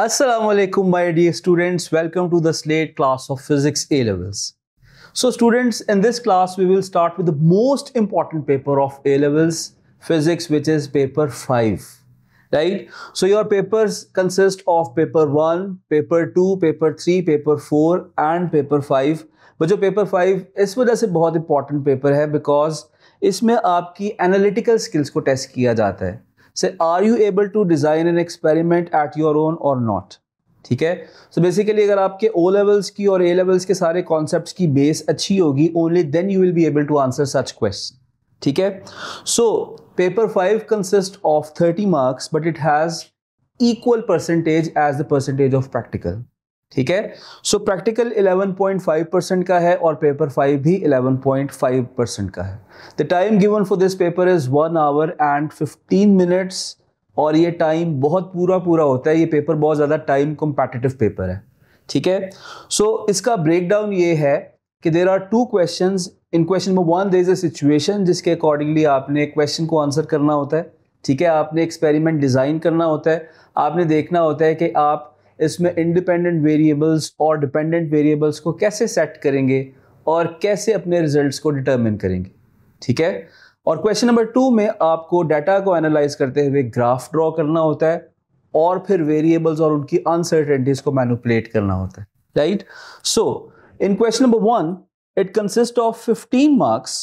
असलकुम my dear students welcome to the slate class of physics A levels so students in this class we will start with the most important paper of A levels physics which is paper five right so your paper consist of paper one paper two paper three paper four and paper five जो paper five इस वजह से बहुत important paper है because इसमें आपकी analytical skills को test किया जाता है से are you able to design an experiment at your own or not ठीक है सो so बेसिकली अगर आपके ओ लेवल्स की और ए लेवल्स के सारे कॉन्सेप्ट की बेस अच्छी होगी only then you will be able to answer such question ठीक है so paper five consist of thirty marks but it has equal percentage as the percentage of practical ठीक है सो practical 11.5 percent का है और पेपर फाइव भी 11.5 percent का है the time given for this paper is one hour and 15 minutes और ये टाइम बहुत पूरा पूरा होता है ये पेपर बहुत ज़्यादा टाइम कॉम्पैटेटिव पेपर है ठीक है सो so, इसका ब्रेक डाउन ये है कि there are two question in question number one there is a situation जिसके अकॉर्डिंगली आपने क्वेश्चन को आंसर करना होता है ठीक है आपने एक्सपेरिमेंट डिज़ाइन करना होता है आपने देखना होता है कि आप इसमें इंडिपेंडेंट वेरिएबल्स और डिपेंडेंट वेरिएबल्स को कैसे सेट करेंगे और कैसे अपने रिजल्ट्स को डिटरमिन करेंगे ठीक है और क्वेश्चन नंबर टू में आपको डाटा को एनालाइज करते हुए ग्राफ ड्रॉ करना होता है और फिर वेरिएबल्स और उनकी अनसर्टेनिटीज को मैनुपलेट करना होता है right so in question number one it consist of fifteen marks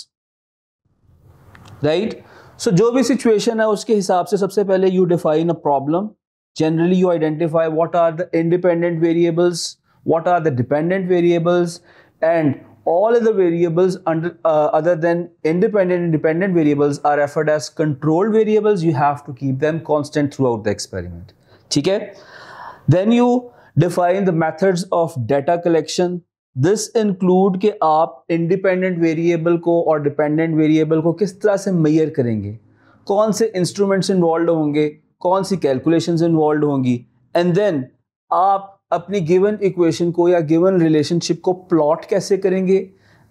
right so जो भी सिचुएशन है उसके हिसाब से सबसे पहले you define a problem generally you identify what are the independent variables what are the dependent variables and all other variables under, uh, other than independent and dependent variables are referred as controlled variables you have to keep them constant throughout the experiment okay then you define the methods of data collection This include कि आप independent variable को or dependent variable को किस तरह से मैयर करेंगे कौन से इंस्ट्रूमेंट्स इन्वॉल्व कौन सी कैलकुलेशंस इन्वॉल्व होंगी एंड देन आप अपनी गिवन इक्वेशन को या गिवन रिलेशनशिप को प्लॉट कैसे करेंगे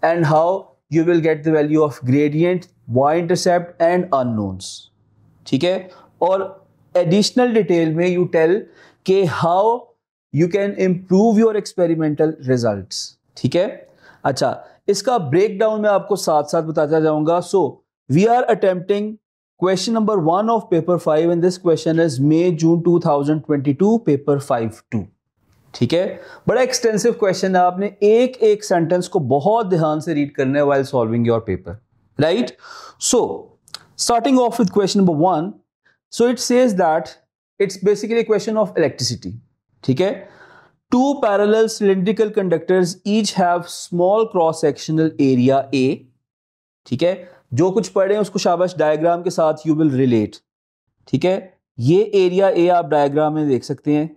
and how you will get the value of gradient Y intercept and unknowns ठीक है और एडिशनल डिटेल में यू टेल के how you can improve your experimental result ठीक है अच्छा इसका ब्रेक डाउन मैं आपको साथ साथ बताता जाऊंगा so we are attempting Question number one of paper five and this question is May June 2022 paper five two ठीक है बड़ा एक्सटेंसिव क्वेश्चन है आपने एक एक सेंटेंस को बहुत ध्यान से रीड करना है while solving your paper right so starting off with question number one so it says that it's basically question of electricity ठीक है two parallel cylindrical conductors each have small cross sectional area A ठीक है जो कुछ पढ़े उसको शाबाश diagram के साथ यू विल रिलेट ठीक है ये एरिया ए आप डायग्राम में देख सकते हैं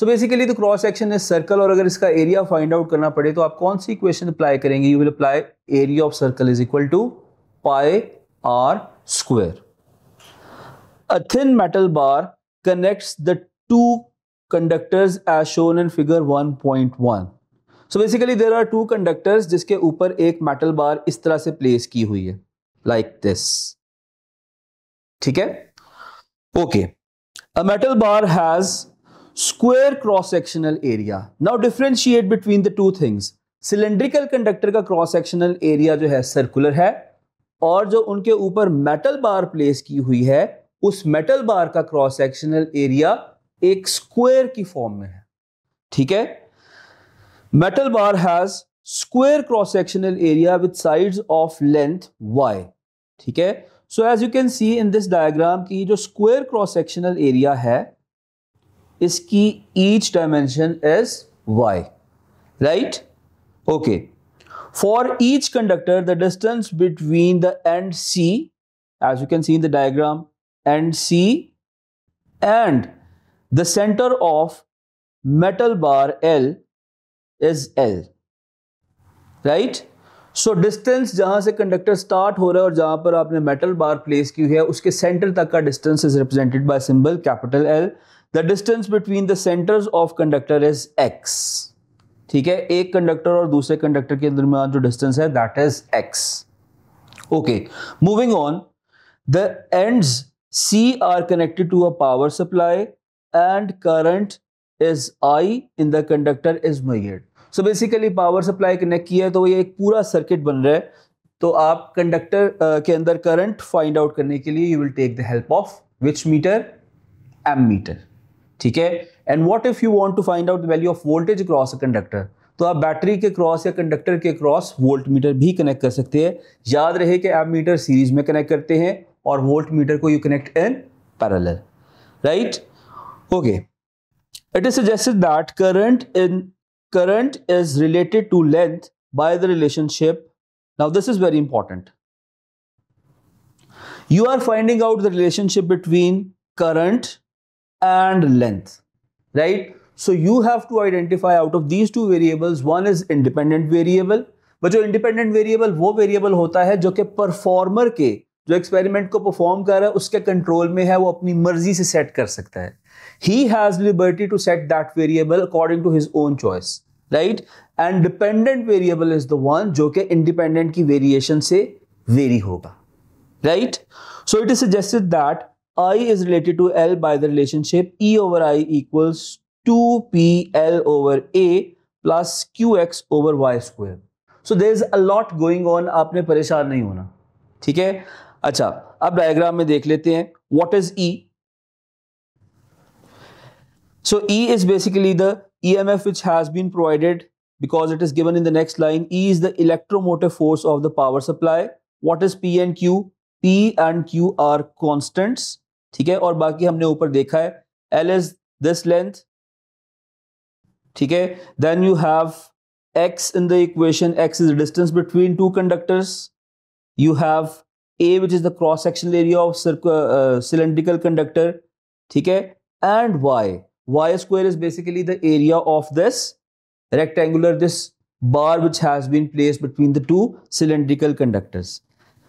सो बेसिकली तो क्रॉस सेक्शन है सर्कल और अगर इसका एरिया फाइंड आउट करना पड़े तो आप कौन सी इक्वेशन अप्लाई करेंगे you will apply area of circle is equal to pi R square A thin metal bar connects the two conductors as shown in figure 1.1. So basically there are two conductors जिसके ऊपर एक metal bar इस तरह से place की हुई है this ठीक है okay a metal bar has square cross sectional area now differentiate between the two things cylindrical conductor का क्रॉस सेक्शनल एरिया जो है सर्कुलर है और जो उनके ऊपर मेटल बार प्लेस की हुई है उस मेटल बार का क्रॉस सेक्शनल एरिया एक स्क्वायर की फॉर्म में है ठीक है metal bar has square cross sectional area with sides of length y theek so as you can see in this diagram ki jo square cross sectional area hai iski each dimension is y right okay for each conductor the distance between the end c as you can see in the diagram end c and the center of metal bar l is l right so distance जहां से conductor start हो रहा है और जहां पर आपने metal bar place की हुई है उसके सेंटर तक का distance is represented by symbol capital L the distance between the centres of conductor is X ठीक है एक कंडक्टर और दूसरे कंडक्टर के दरमियान जो डिस्टेंस है that is X okay moving on the ends C are connected to a power supply and current is I in the conductor is measured so basically power supply connect किया है तो ये एक पूरा सर्किट बन रहा है तो आप कंडक्टर uh, के अंदर करंट फाइंड आउट करने के लिए you will take the help of which meter ammeter ठीक है and what if you want to find out value of voltage cross a conductor तो आप बैटरी के क्रॉस या कंडक्टर के क्रॉस वोल्ट मीटर भी कनेक्ट कर सकते हैं याद रहे कि एम मीटर सीरीज में कनेक्ट करते हैं और वोल्ट मीटर को you connect in parallel right okay it is suggested that current in current is related to length by the relationship. Now this is very important. You are finding out the relationship between current and length, right? So you have to identify out of these two variables, one is independent variable, but जो independent variable वो variable होता है जो कि performer के जो experiment को perform कर रहा है उसके कंट्रोल में है वो अपनी मर्जी से सेट कर सकता है He has liberty to set that variable according to his own choice, right? And dependent variable is the one जो कि independent की variation से vary होगा, right? So it is suggested that I is related to L by the relationship E over I equals 2 p l over A plus q x over Y square. So there is a lot going on. आपने परेशान नहीं होना, ठीक है? अच्छा, अब diagram में देख लेते हैं. What is E? So E is basically the EMF which has been provided because it is given in the next line. E is the electromotive force of the power supply. What is P and Q? P and Q are constants. ठीक है और बाकी हमने ऊपर देखा है L is this length. ठीक है Then you have X in the equation. X is the distance between two conductors. You have A which is the cross sectional area of uh, cylindrical conductor. ठीक है And Y y square is basically the area of this rectangular, this bar which has been placed between the two cylindrical conductors.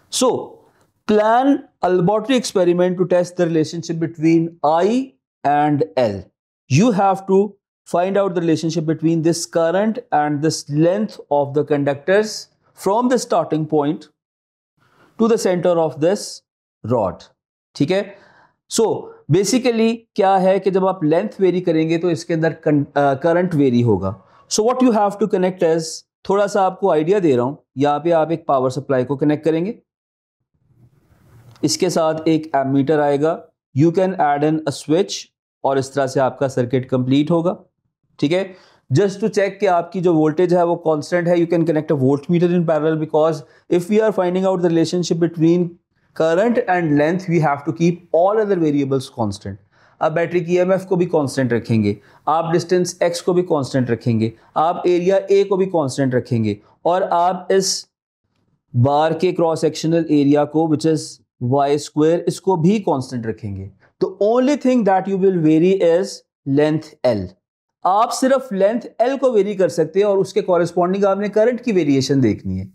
So, plan a laboratory experiment to test the relationship between I and L. You have to find out the relationship between this current and this length of the conductors from the starting point to the center of this rod. Okay? So, basically क्या है कि जब आप length very करेंगे तो इसके अंदर current vary uh, होगा so what you have to connect as थोड़ा सा आपको आइडिया दे रहा हूँ यहाँ पे आप एक पावर सप्लाई को कनेक्ट करेंगे इसके साथ एक एमीटर आएगा you can add an a switch और इस तरह से आपका सर्किट कंप्लीट होगा ठीक है जस्ट टू चेक कि आपकी जो वोल्टेज है वो कांस्टेंट है you can connect a voltmeter in parallel because if we are finding out the relationship between current and length we have to keep all other variables constant आप battery की EMF को भी constant रखेंगे आप distance X को भी constant रखेंगे आप एरिया ए को भी कांस्टेंट रखेंगे और आप इस बार के क्रॉस सेक्शनल एरिया को विच इज वाई स्क्वेयर इसको भी कॉन्स्टेंट रखेंगे तो only thing that you will vary is length L आप सिर्फ लेंथ एल को वेरी कर सकते हैं और उसके कॉरेस्पॉन्डिंग आपने करंट की वेरिएशन देखनी है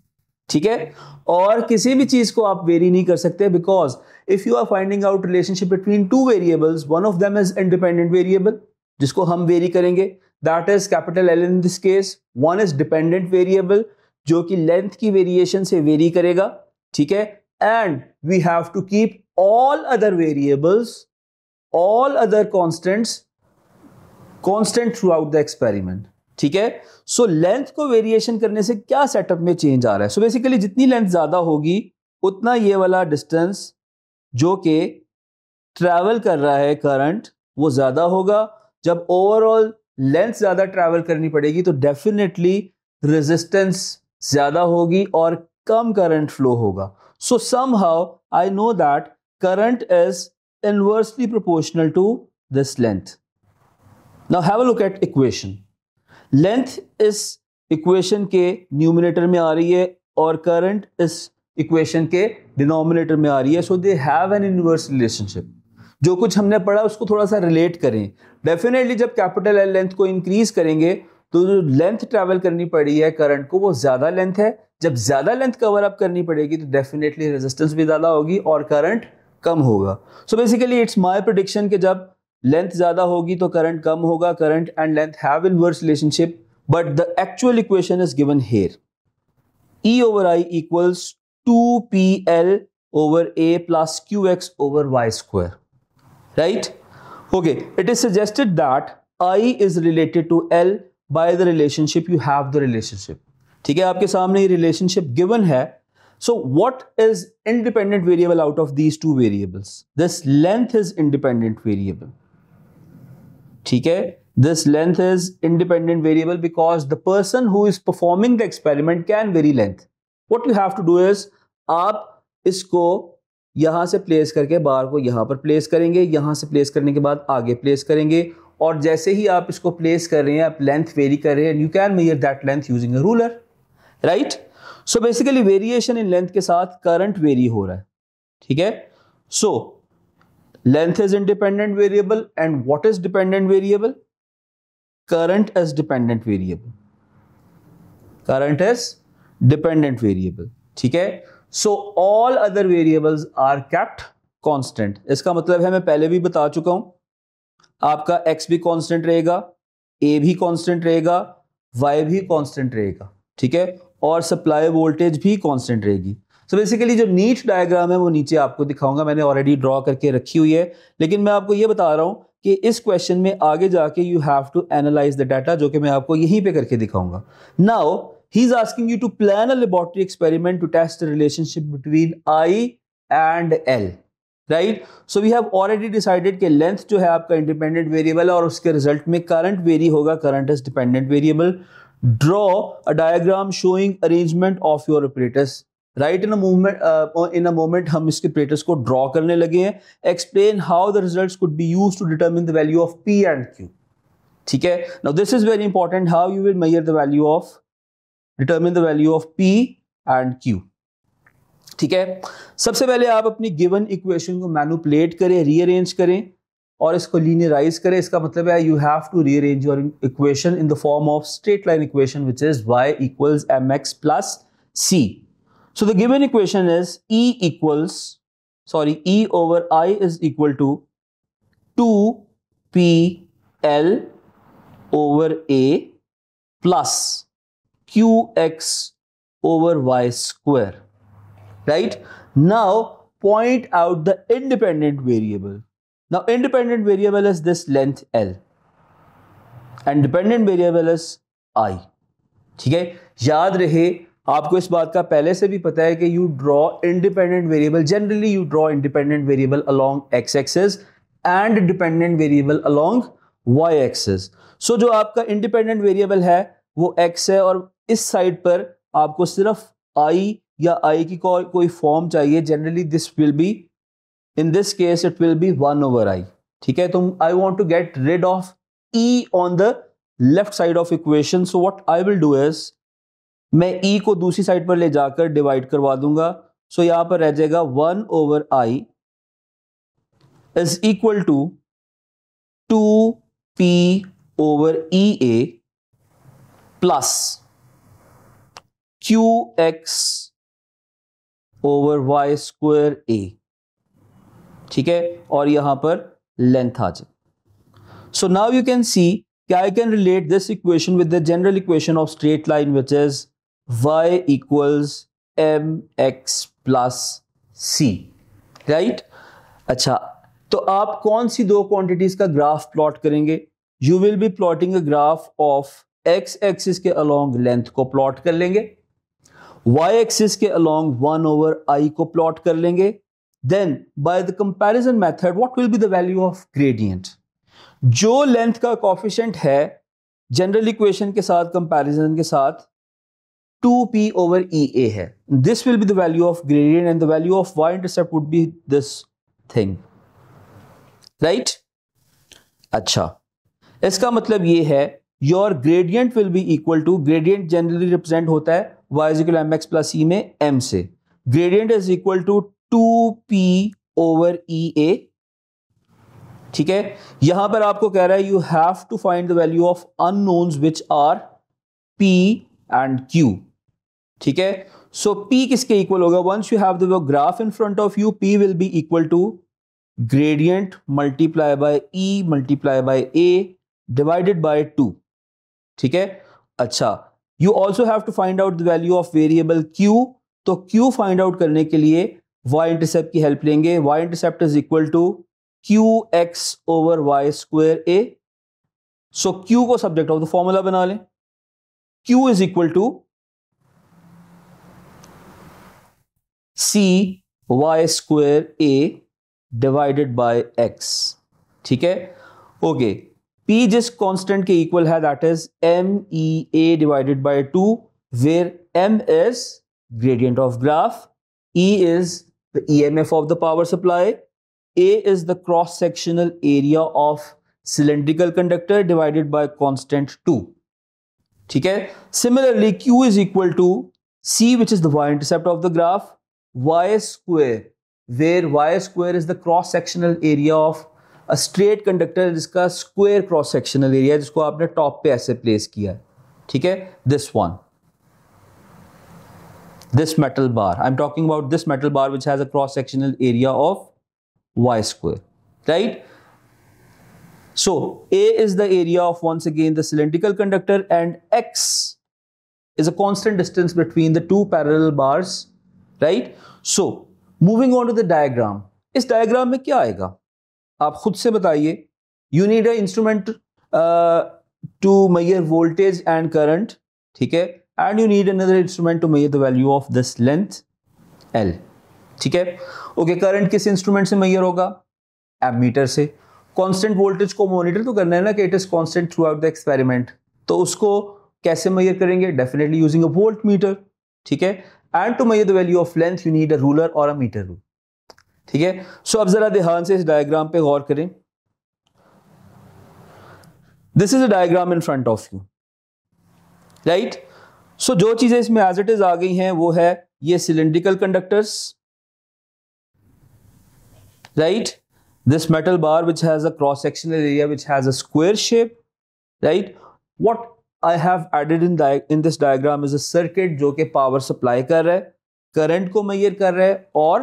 ठीक है और किसी भी चीज़ को आप वेरी नहीं कर सकते because if you are finding out relationship between two variables one of them is independent variable जिसको हम वेरी करेंगे that is capital L in this case one is dependent variable जो कि लेंथ की वेरिएशन से वेरी करेगा ठीक है and we have to keep all other variables all other constants constant throughout the experiment ठीक है सो लेंथ को वेरिएशन करने से क्या सेटअप में चेंज आ रहा है सो so बेसिकली जितनी लेंथ ज़्यादा होगी उतना ये वाला डिस्टेंस जो कि ट्रैवल कर रहा है करंट वो ज़्यादा होगा जब ओवरऑल लेंथ ज़्यादा ट्रैवल करनी पड़ेगी तो डेफिनेटली रेजिस्टेंस ज़्यादा होगी और कम करंट फ्लो होगा so somehow I know that current is inversely proportional to this length now have a look at equation length इस इक्वेशन के न्यूमिनेटर में आ रही है और करंट इस इक्वेशन के डिनोमिनेटर में आ रही है so they have an inverse relationship जो कुछ हमने पढ़ा उसको थोड़ा सा रिलेट करें डेफिनेटली जब कैपिटल एल लेंथ को इंक्रीज करेंगे तो जो लेंथ ट्रैवल करनी पड़ी है करंट को वो ज़्यादा लेंथ है जब ज़्यादा लेंथ कवर अप करनी पड़ेगी तो डेफिनेटली रेजिस्टेंस भी ज़्यादा होगी और करंट कम होगा so basically it's my prediction के जब लेंथ ज़्यादा होगी तो करंट कम होगा current and length have inverse relationship but the actual equation is given here E over I equals to P L over A plus Q X over Y square right okay it is suggested that I is related to L by the relationship you have the relationship ठीक है आपके सामने ये relationship given है so what is independent variable out of these two variables this length is independent variable ठीक है this length is independent variable because the person who is performing the experiment can vary length what you have to do is आप इसको यहां से place करके बार को यहां पर प्लेस करेंगे यहां से प्लेस करने के बाद आगे प्लेस करेंगे और जैसे ही आप इसको प्लेस कर रहे हैं आप लेंथ वेरी कर रहे हैं you can measure that length using a ruler right so basically variation in length के साथ करंट वेरी हो रहा है ठीक है so so, length is independent variable and what is dependent variable current as dependent variable current as dependent variable ठीक है so all other variables are kept constant इसका मतलब है मैं पहले भी बता चुका हूं आपका एक्स भी कांस्टेंट रहेगा ए भी कांस्टेंट रहेगा वाई भी कांस्टेंट रहेगा ठीक है और सप्लाई वोल्टेज भी कांस्टेंट रहेगी सो बेसिकली जो नीट डायग्राम है वो नीचे आपको दिखाऊंगा मैंने ऑलरेडी ड्रॉ करके रखी हुई है लेकिन मैं आपको ये बता रहा हूँ कि इस क्वेश्चन में आगे जाके you have to analyse the data जो कि मैं आपको यहीं पे करके दिखाऊंगा now he is asking you to plan a laboratory experiment to test the relationship between I and L right so we have already decided कि लेंथ जो है आपका इंडिपेंडेंट वेरिएबल और उसके रिजल्ट में करंट वेरी होगा current is dependent variable draw a diagram showing arrangement of your operators right in movement in a moment हम इसके प्लेटर्स को ड्रॉ करने लगे हैं explain how the result could be use to determine the value of P and Q ठीक है now this is very important how you will measure the value of determine the value of P and Q ठीक है सबसे पहले आप अपनी given equation को manipulate करें रीअरेंज करें और इसको लीनियराइज करें इसका मतलब है you have to rearrange your equation in the form of straight line equation which is Y equals M x plus C So the given equation is E equals, sorry, E over I is equal to 2PL over A plus QX over Y square, right? Now point out the independent variable. Now independent variable is this length L and dependent variable is I. ठीक है याद रहे आपको इस बात का पहले से भी पता है कि you draw independent variable generally you draw independent variable along X axis and dependent variable along Y axis so जो आपका इंडिपेंडेंट वेरिएबल है वो एक्स है और इस साइड पर आपको सिर्फ आई या आई की को, कोई फॉर्म चाहिए generally this will be in this case it will be one over I ठीक है तो I want to get rid of E on the left side of equation so what I will do is मैं E e को दूसरी side पर ले जाकर divide करवा दूंगा सो so यहां पर रह जाएगा one over I is equal to two P over E A plus Q X over Y square A ठीक है और यहां पर लेंथ आ जाए so now you can see क्या I can relate this equation with the general equation of straight line which is y equals M x plus C right अच्छा तो आप कौन सी दो क्वांटिटीज का ग्राफ प्लॉट करेंगे you will B plotting a graph of X axis के along length को प्लॉट कर लेंगे y एक्सिस के अलोंग वन ओवर आई को प्लॉट कर लेंगे then by the comparison method what will be the value of gradient जो length का कॉफिशेंट है जनरल इक्वेशन के साथ कंपेरिजन के साथ two P over E A है this will be the value of gradient and the value of Y intercept would B this thing right अच्छा इसका मतलब ये है your gradient will be equal to gradient generally represent होता है Y is equal M x plus E में M से gradient is equal to two P over E A ठीक है यहां पर आपको कह रहा है you have to find the value of unknowns which are P and Q ठीक है सो पी किसके इक्वल होगा once you have the graph in front of you P will be equal to gradient multiply by E multiply by A divided by two ठीक है अच्छा you also have to find out the value of variable Q तो Q find out करने के लिए Y intercept की help लेंगे Y intercept is equal to Q X over Y square A so Q को सब्जेक्ट ऑफ द फॉर्मूला बना लें Q is equal to C Y square A divided by X ठीक है okay P जिस constant के equal है that is M E A divided by two where M is gradient of graph E is the E M F of the power supply A is the cross sectional area of cylindrical conductor divided by constant two ठीक है similarly Q is equal to C which is the Y intercept of the graph y square where y square is the cross sectional area of a straight conductor जिसका square cross sectional area जिसको आपने top पे ऐसे place किया ठीक है this one this metal bar I'm talking about this metal bar which has a cross sectional area of y square right so A is the area of once again the cylindrical conductor and X is a constant distance between the two parallel bars right so moving on to the diagram इस diagram में क्या आएगा आप खुद से बताइए you need a instrument to measure voltage and current ठीक है and you need another instrument to measure the value of this length L ठीक है ओके करंट किस इंस्ट्रूमेंट से मैयर होगा मीटर से कॉन्स्टेंट वोल्टेज को मॉनिटर तो करना है ना कि it is constant throughout the experiment तो उसको कैसे मैयर करेंगे definitely using a voltmeter ठीक है and to may the value of length you need a ruler और अ मीटर रूल ठीक है सो अब जरा ध्यान से इस डायग्राम पे गौर करें this is a diagram in front of you right so जो चीजें इसमें एज इट इज आ गई हैं वो है ये cylindrical conductors right this metal bar which has a cross sectional area which has a square shape right what I have added in in this diagram is a circuit जो कि power supply कर रहा है current को मैयर कर रहा है और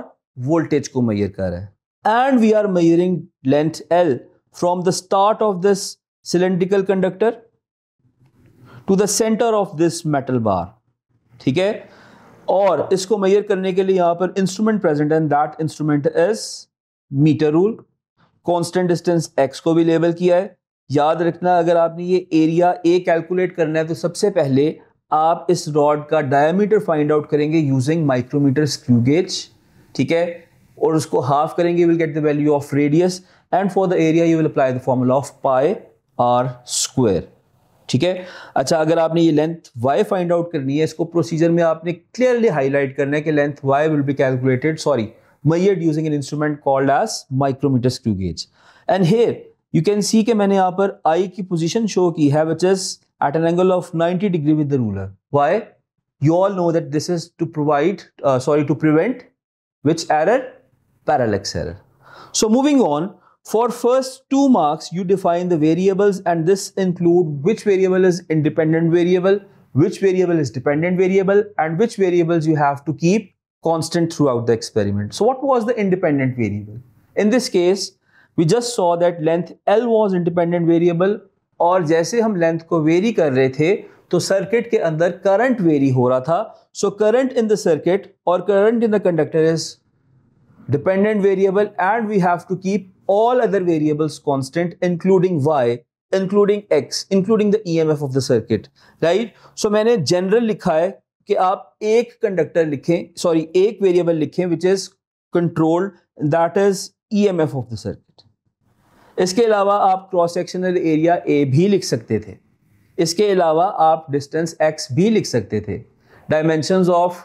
वोल्टेज को मैयर कर रहा है and we are measuring length L from the start of this cylindrical conductor to the centre of this metal bar ठीक है और इसको मैयर करने के लिए यहां पर instrument present and that instrument is metre rule constant distance X को भी लेबल किया है याद रखना अगर आपने ये एरिया ए कैलकुलेट करना है तो सबसे पहले आप इस रॉड का डायमीटर फाइंड आउट करेंगे यूजिंग माइक्रोमीटर स्क्यू गेज ठीक है और उसको हाफ करेंगे will get the value of radius and for the area you will apply the formula of pi R square ठीक है अच्छा अगर आपने ये लेंथ वाई फाइंड आउट करनी है इसको प्रोसीजर में आपने क्लियरली हाईलाइट करना है कि length y will be calculated sorry may using an instrument called as micrometer screw gauge and here You can see के मैंने यहाँ पर आई की पोजिशन शो की है which is 90 degree with the ruler. Why? You all know that this is to provide, uh, sorry, to prevent which error, parallax error. So moving on, for first two marks, you define the variables and this include which variable is independent variable, which variable is dependent variable and which variables you have to keep constant throughout the experiment. So what was the independent variable? In this case, we just saw that length L was independent variable और जैसे हम length को very कर रहे थे तो circuit के अंदर करंट वेरी हो रहा था so current in the circuit और current in the conductor is dependent variable and we have to keep all other variables constant including y including x including the E M F of the circuit right so मैंने general लिखा है कि आप एक conductor लिखें sorry एक variable लिखें which is controlled that is E M F of the circuit इसके अलावा आप क्रॉस सेक्शनल एरिया ए भी लिख सकते थे इसके अलावा आप डिस्टेंस एक्स भी लिख सकते थे डायमेंशंस ऑफ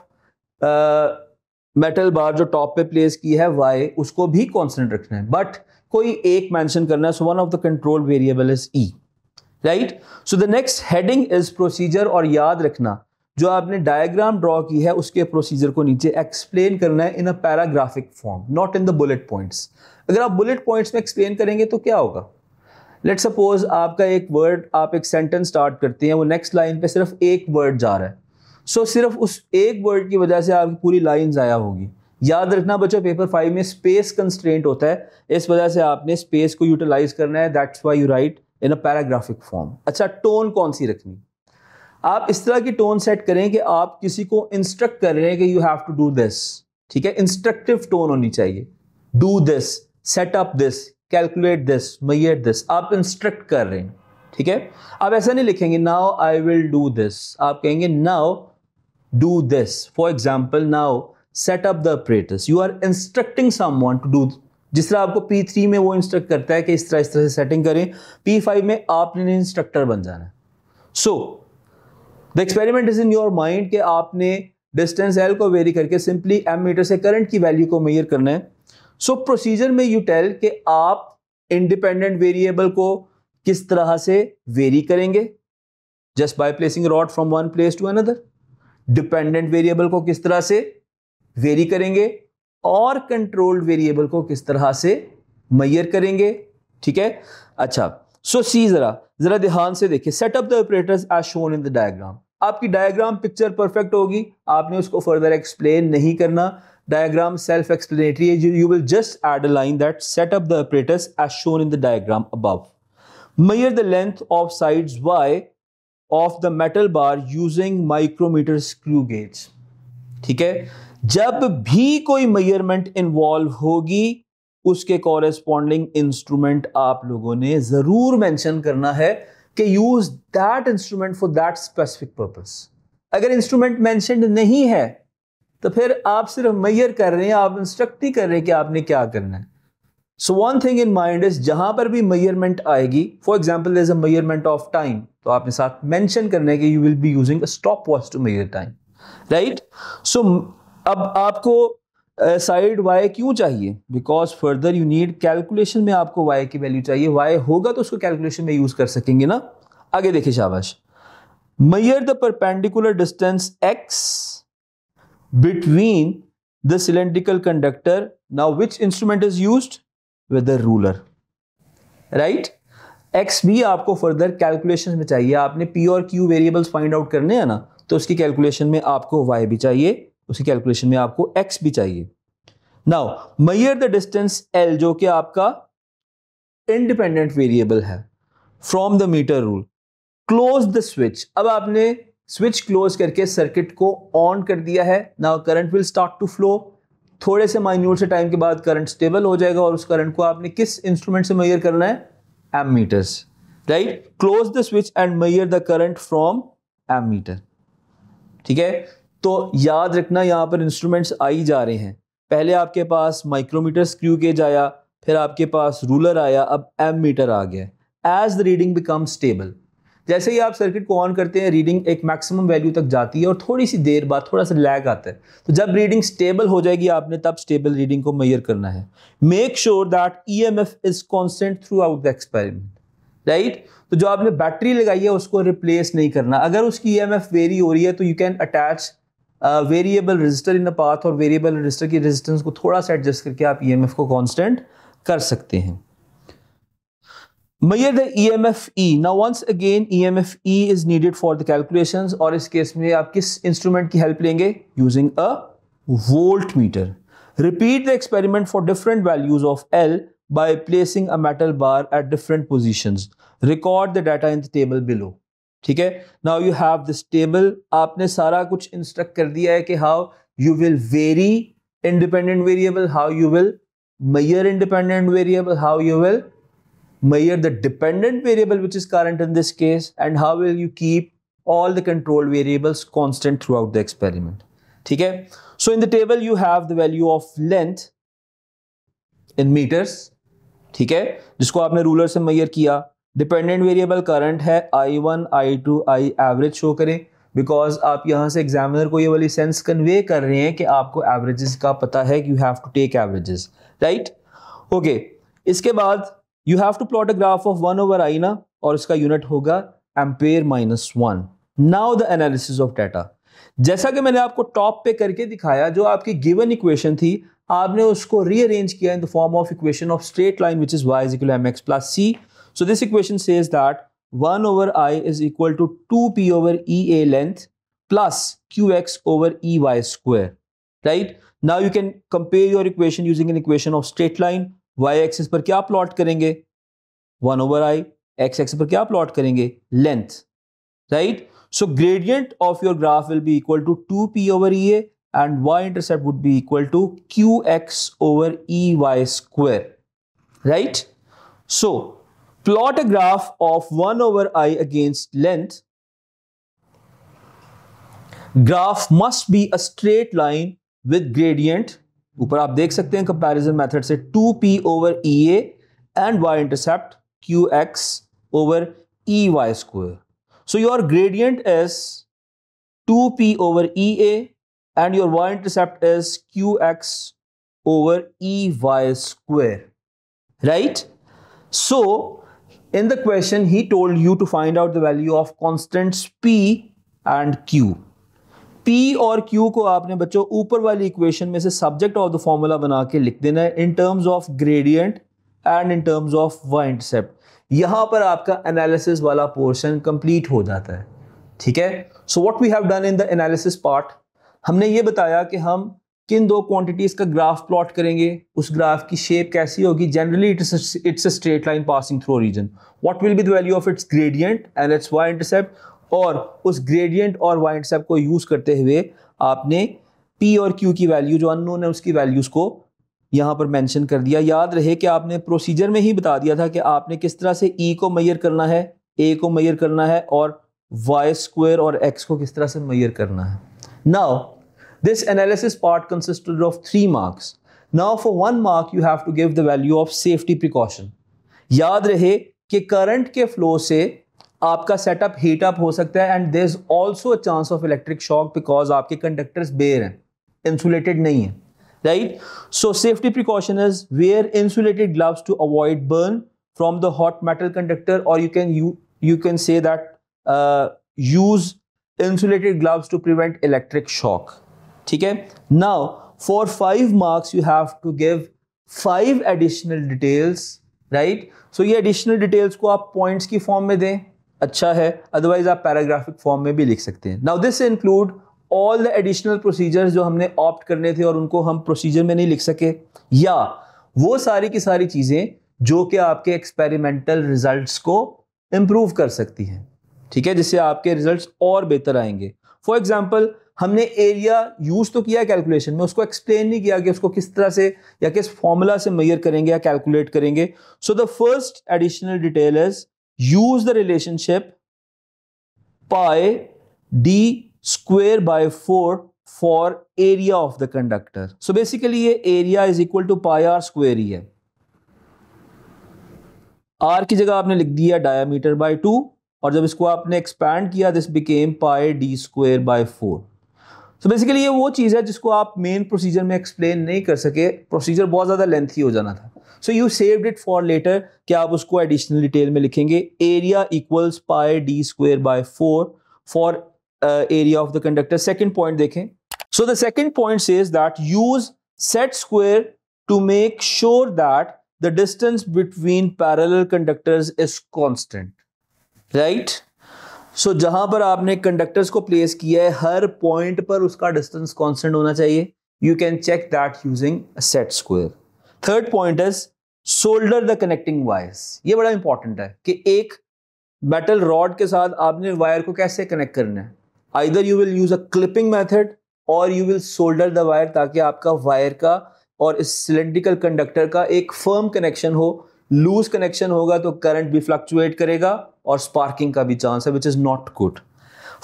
मेटल बार जो टॉप पे प्लेस की है वाई उसको भी कॉन्सेंट रखना है बट कोई एक मैंशन करना है so one of the control variable is E right so the next heading is procedure और याद रखना जो आपने डायग्राम ड्रॉ की है उसके प्रोसीजर को नीचे एक्सप्लेन करना है in a paragraphic form not in the bullet points अगर आप बुलेट पॉइंट्स में एक्सप्लेन करेंगे तो क्या होगा लेट सपोज आपका एक वर्ड आप एक सेंटेंस स्टार्ट करते हैं वो नेक्स्ट लाइन पे सिर्फ एक वर्ड जा रहा है सो so, सिर्फ उस एक वर्ड की वजह से आपकी पूरी लाइन ज़ाया होगी याद रखना बच्चों पेपर फाइव में स्पेस कंस्ट्रेंट होता है इस वजह से आपने स्पेस को यूटिलाइज करना है that's why you write in a paragraphic form अच्छा टोन कौन सी रखनी आप इस तरह की टोन सेट करें कि आप किसी को इंस्ट्रक्ट कर रहे हैं कि you have to do this ठीक है इंस्ट्रक्टिव टोन होनी चाहिए do this set up this calculate this measure this आप इंस्ट्रक्ट कर रहे हैं ठीक है आप ऐसा नहीं लिखेंगे now I will do this आप कहेंगे now do this for example now set up the apparatus you are instructing someone to do जिस तरह आपको पी थ्री में वो इंस्ट्रक्ट करता है कि इस तरह इस तरह से सेटिंग करें पी फाइव में आपने इंस्ट्रक्टर बन जाना है so so, the experiment is in your mind कि आपने डिस्टेंस एल को वेरी करके सिंपली एम मीटर से करंट की वैल्यू को मेयर करना है सो so, प्रोसीजर में यू टेल कि आप इंडिपेंडेंट वेरिएबल को किस तरह से वेरी करेंगे just by placing rod from one place to another dependent variable को किस तरह से वेरी करेंगे और कंट्रोल्ड वेरिएबल को किस तरह से मैयर करेंगे ठीक है अच्छा सो सी जरा जरा ध्यान से देखिए set up the apparatus are shown in the diagram आपकी डायग्राम पिक्चर परफेक्ट होगी आपने उसको फर्दर एक्सप्लेन नहीं करना डायग्राम सेल्फ एक्सप्लेनेटरी है you will just add a line that set up the apparatus as shown in the diagram above measure the length of sides y of the metal bar using micrometer screw gauge ठीक है जब भी कोई मेयरमेंट involve होगी उसके corresponding instrument आप लोगों ने जरूर मेंशन करना है कि use that instrument for that specific purpose अगर इंस्ट्रूमेंट मैंशनड नहीं है तो फिर आप सिर्फ मैयर कर रहे हैं आप इंस्ट्रक्ट ही कर रहे हैं कि आपने क्या करना है so one thing in mind is जहां पर भी मैयरमेंट आएगी for example is a measurement of time तो आपने साथ मेंशन करना है कि you will be using stop watch to measure time right so अब आपको साइड वाई क्यों चाहिए because further you need calculation में आपको वाई की वैल्यू चाहिए वाई होगा तो उसको कैलकुलेशन में यूज कर सकेंगे ना आगे देखिए शाबाश measure the perpendicular distance x between the cylindrical conductor now which instrument is use with ruler right x भी आपको फर्दर कैलकुलेशन में चाहिए आपने पी और क्यू वेरिएबल्स फाइंड आउट करने हैं ना तो उसकी कैलकुलेशन में आपको वाई भी चाहिए उसी कैलकुलेशन में आपको एक्स भी चाहिए now measure the distance L जो कि आपका इंडिपेंडेंट वेरिएबल है from the meter rule close the switch अब आपने स्विच क्लोज करके सर्किट को ऑन कर दिया है now current will start to flow थोड़े से माइन्यूट से टाइम के बाद करंट स्टेबल हो जाएगा और उस करंट को आपने किस इंस्ट्रूमेंट से मैयर करना है ammeters right close the switch and measure the current from ammeter ठीक है तो याद रखना यहाँ पर इंस्ट्रूमेंट्स आई जा रहे हैं पहले आपके पास माइक्रोमीटर स्क्रू केज आया फिर आपके पास रूलर आया अब एम मीटर आ गया as the reading become stable जैसे ही आप सर्किट को ऑन करते हैं रीडिंग एक मैक्सिमम वैल्यू तक जाती है और थोड़ी सी देर बाद थोड़ा सा लैग आता है तो जब रीडिंग स्टेबल हो जाएगी आपने तब स्टेबल रीडिंग को मैयर करना है make sure that E M F is constant throughout the experiment right तो जो आपने बैटरी लगाई है उसको रिप्लेस नहीं करना अगर उसकी ई एम एफ वेरी हो रही है तो you can attach variable resistor in a path और वेरिएबल रजिस्टर की रजिस्टेंस को थोड़ा सा एडजस्ट करके आप ई e को कॉन्स्टेंट कर सकते हैं measure the E M F E ना once again E M F E is needed for the calculation और इस केस में आप किस इंस्ट्रूमेंट की हेल्प लेंगे using a voltmeter repeat the experiment for different values of L by placing a metal bar at different position record the data in the table below ठीक है now you have this table आपने सारा कुछ instruct कर दिया है कि how you will vary independent variable how you will measure independent variable how you will measure the dependent variable which is current in this case and how will you keep all the control variables constant throughout the experiment ठीक है so in the table you have the value of length in meters ठीक है जिसको आपने ruler से मैयर किया dependent variable current है I one I two I average show करें बिकॉज आप यहाँ से एग्जामिनर को ये वाली सेंस कन्वे कर रहे हैं कि आपको एवरेजेस का पता है कि you have to take averages right okay इसके बाद you have to plot a graph of one over I ना और इसका यूनिट होगा ampere minus one now the analysis of data जैसा कि मैंने आपको टॉप पे करके दिखाया जो आपकी गिवन इक्वेशन थी आपने उसको रीअरेंज किया in the form of equation of straight line which is y is equal M x plus C So this equation says that 1 over i is equal to 2p over ea length plus qx over ey square, right? Now you can compare your equation using an equation of straight line. Y axis per क्या plot करेंगे? 1 over i. X axis per क्या plot करेंगे? Length, right? So gradient of your graph will be equal to 2p over ea and y-intercept would be equal to qx over ey square, right? So plot a graph of 1 over i against length, graph must be a straight line with gradient. ऊपर आप देख सकते comparison method method से 2p over ea and y intercept qx over ey square. So your gradient is 2p over ea and your y intercept is qx over ey square. Right? So in the question he told you to find out the value of constants p and q p और q को आपने बच्चों ऊपर वाली equation में से subject of the formula बना के लिख देना है in terms of gradient and in terms of y intercept यहाँ पर आपका एनालिसिस वाला पोर्शन कंप्लीट हो जाता है ठीक है so what we have done in the analysis part हमने ये बताया कि हम किन दो क्वांटिटीज का ग्राफ प्लॉट करेंगे उस ग्राफ की शेप कैसी होगी generally it's it's a straight line passing through origin what will be the value of its gradient and its y intercept और उस ग्रेडियंट और वाई इंटरसेप्ट को यूज करते हुए आपने पी और क्यू की वैल्यू जो अननोन है उसकी वैल्यूज को यहाँ पर मैंशन कर दिया याद रहे कि आपने प्रोसीजर में ही बता दिया था कि आपने किस तरह से ई e को मैयर करना है ए को मैयर करना है और वाई स्क्वेयर और एक्स को किस तरह से मैयर करना है now This analysis part consisted of three marks. Now for one mark, you have to give the value of safety precaution. Yaad rahe ke current ke flow se aapka setup heat up ho sakta hai and there's also a chance of electric shock because aapke conductors bare hain, insulated nahi hain. Right? So safety precaution is wear insulated gloves to avoid burn from the hot metal conductor or you can, you, you can say that uh, use insulated gloves to prevent electric shock. ठीक है now for five marks you have to give five additional details right so ये additional details को आप points की form में दें अच्छा है अदरवाइज आप पैराग्राफिक फॉर्म में भी लिख सकते हैं now this include all the additional procedures जो हमने ऑप्ट करने थे और उनको हम प्रोसीजर में नहीं लिख सके या वो सारी की सारी चीज़ें जो कि आपके एक्सपेरिमेंटल रिजल्ट्स को इम्प्रूव कर सकती हैं ठीक है जिससे आपके रिजल्ट्स और बेहतर आएंगे फॉर एग्जाम्पल हमने एरिया यूज़ तो किया कैलकुलेशन में उसको एक्सप्लेन नहीं किया कि उसको किस तरह से या किस फॉर्मूला से मैयर करेंगे या कैलकुलेट करेंगे so the first additional detail is use the relationship pi D square by four for area of the conductor so basically ये area is equal to pi R square ही है आर की जगह आपने लिख दिया डायामीटर बाय टू और जब इसको आपने एक्सपैंड किया this became pi D square by four तो बेसिकली ये वो चीज़ है जिसको आप मेन प्रोसीजर में एक्सप्लेन नहीं कर सके प्रोसीजर बहुत ज़्यादा लेंथी हो जाना था so you saved it for later कि आप उसको एडिशनल डिटेल में लिखेंगे area equals pi D square by four for area of the conductor second point देखें so the second point is that use set square to make sure that distance between between conductors is constant right right so so, जहां पर आपने conductors को place किया है हर point पर उसका distance constant होना चाहिए you can check that using set square third point is solder the connecting wires ये बड़ा इंपॉर्टेंट है कि एक मेटल रॉड के साथ आपने वायर को कैसे कनेक्ट करना है either you will use a clipping method और you will solder the wire ताकि आपका वायर का और इस सिलेंड्रिकल कंडक्टर का एक फर्म कनेक्शन हो लूज कनेक्शन होगा तो करंट भी फ्लक्चुएट करेगा और स्पार्किंग का भी चांस है which is not good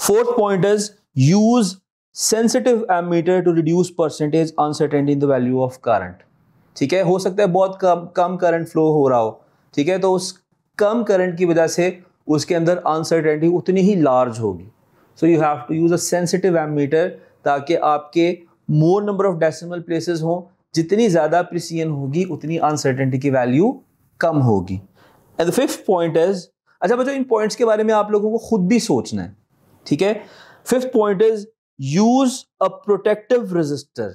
fourth point is use sensitive ammeter to reduce percentage uncertainty in the value of current ठीक है हो सकता है बहुत कम कम करंट फ्लो हो रहा हो ठीक है तो उस कम करंट की वजह से उसके अंदर अनसर्टेंटी उतनी ही लार्ज होगी so you have to use a sensitive ammeter ताकि आपके more number of decimal places हों जितनी ज़्यादा प्रिसियन होगी उतनी अनसर्टेंटी की वैल्यू कम होगी and the fifth point is अच्छा बच्चों इन पॉइंट्स के बारे में आप लोगों को खुद भी सोचना है ठीक है fifth point is use a protective resistor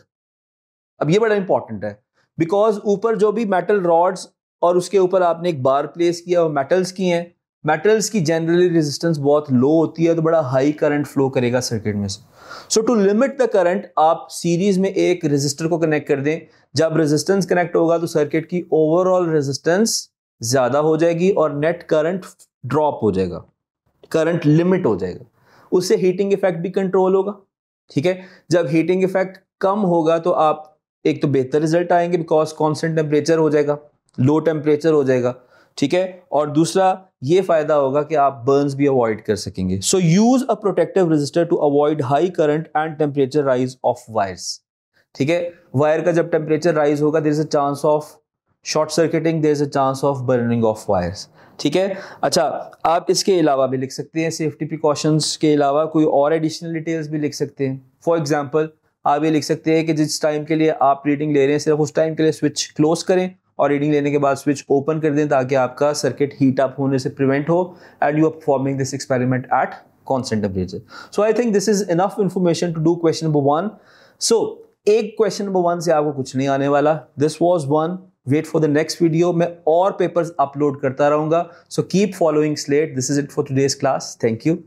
अब ये बड़ा इंपॉर्टेंट है बिकॉज ऊपर जो भी मेटल रॉड्स और उसके ऊपर आपने एक बार प्लेस किया और मेटल्स की हैं मेटल्स की जनरली रेजिस्टेंस बहुत लो होती है तो बड़ा हाई करंट फ्लो करेगा सर्किट में से so to limit the current आप सीरीज में एक रेजिस्टर को कनेक्ट कर दें जब रेजिस्टेंस कनेक्ट होगा तो सर्किट की ओवरऑल रेजिस्टेंस ज्यादा हो जाएगी और नेट करंट ड्रॉप हो जाएगा करंट लिमिट हो जाएगा उससे हीटिंग इफेक्ट भी कंट्रोल होगा ठीक है जब हीटिंग इफेक्ट कम होगा तो आप एक तो बेहतर रिजल्ट आएंगे बिकॉज कॉन्स्टेंट टेम्परेचर हो जाएगा लो टेम्परेचर हो जाएगा ठीक है और दूसरा ये फायदा होगा कि आप बर्न्स भी अवॉइड कर सकेंगे so use a protective resistor to avoid high current and temperature rise of wires ठीक है वायर का जब टेम्परेचर राइज होगा there is a chance of short circuiting there is a chance of burning of wires ठीक है अच्छा आप इसके अलावा भी लिख सकते हैं सेफ्टी प्रिकॉशंस के अलावा कोई और एडिशनल डिटेल्स भी लिख सकते हैं फॉर एग्जाम्पल आप ये लिख सकते हैं कि जिस टाइम के लिए आप रीडिंग ले रहे हैं सिर्फ उस टाइम के लिए स्विच क्लोज करें और रीडिंग लेने के बाद स्विच ओपन कर दें ताकि आपका सर्किट हीट अप होने से प्रिवेंट हो and you are performing this experiment at constant temperature so I think this is enough information to do question number one so एक क्वेश्चन नंबर वन से आपको कुछ नहीं आने वाला this was one wait for the next video मैं और papers upload करता रहूँगा so keep following slate this is it for today's class thank you